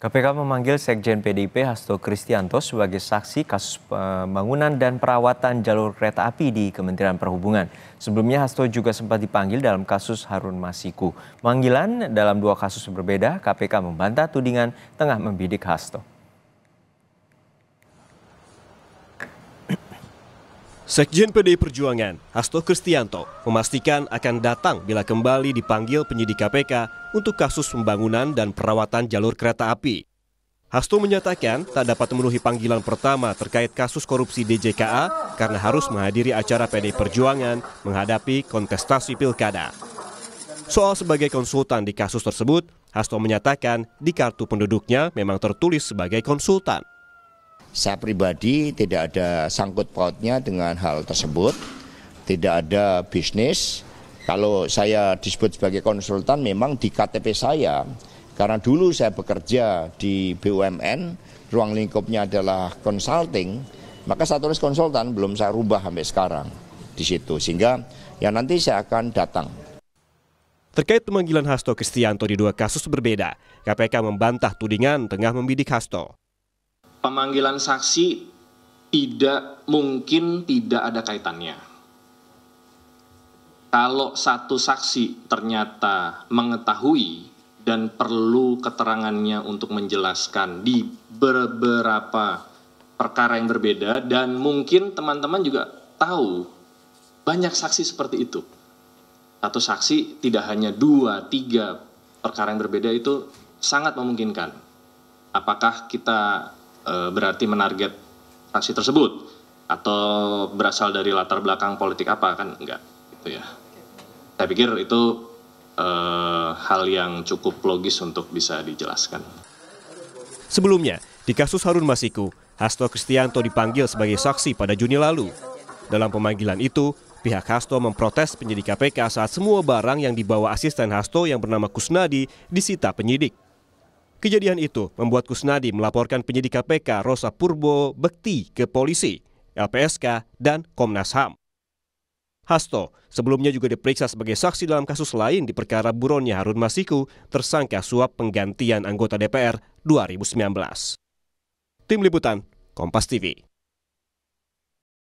KPK memanggil Sekjen PDIP Hasto Kristianto sebagai saksi kasus eh, pembangunan dan perawatan jalur kereta api di Kementerian Perhubungan. Sebelumnya Hasto juga sempat dipanggil dalam kasus Harun Masiku. Manggilan dalam dua kasus berbeda, KPK membantah tudingan tengah membidik Hasto. Sekjen PDI Perjuangan, Hasto Kristianto, memastikan akan datang bila kembali dipanggil penyidik KPK untuk kasus pembangunan dan perawatan jalur kereta api. Hasto menyatakan tak dapat memenuhi panggilan pertama terkait kasus korupsi DJKA karena harus menghadiri acara PDI Perjuangan menghadapi kontestasi pilkada. Soal sebagai konsultan di kasus tersebut, Hasto menyatakan di kartu penduduknya memang tertulis sebagai konsultan. Saya pribadi tidak ada sangkut pautnya dengan hal tersebut, tidak ada bisnis. Kalau saya disebut sebagai konsultan memang di KTP saya, karena dulu saya bekerja di BUMN, ruang lingkupnya adalah consulting, maka saya tulis konsultan belum saya rubah sampai sekarang di situ. Sehingga ya nanti saya akan datang. Terkait pemanggilan Hasto Kristianto di dua kasus berbeda, KPK membantah tudingan tengah membidik Hasto pemanggilan saksi tidak mungkin tidak ada kaitannya. Kalau satu saksi ternyata mengetahui dan perlu keterangannya untuk menjelaskan di beberapa perkara yang berbeda dan mungkin teman-teman juga tahu banyak saksi seperti itu. Satu saksi tidak hanya dua, tiga perkara yang berbeda itu sangat memungkinkan. Apakah kita Eh, berarti menarget fraksi tersebut atau berasal dari latar belakang politik apa kan enggak gitu ya saya pikir itu e, hal yang cukup logis untuk bisa dijelaskan sebelumnya di kasus Harun Masiku Hasto Kristianto dipanggil sebagai saksi pada Juni lalu dalam pemanggilan itu pihak Hasto memprotes penyidik KPK saat semua barang yang dibawa asisten Hasto yang bernama Kusnadi disita penyidik Kejadian itu membuat Kusnadi melaporkan penyidik KPK Rosa Purbo Bekti ke polisi, LPSK, dan Komnas HAM. Hasto sebelumnya juga diperiksa sebagai saksi dalam kasus lain di perkara buronnya Harun Masiku tersangka suap penggantian anggota DPR 2019. Tim Liputan, Kompas TV.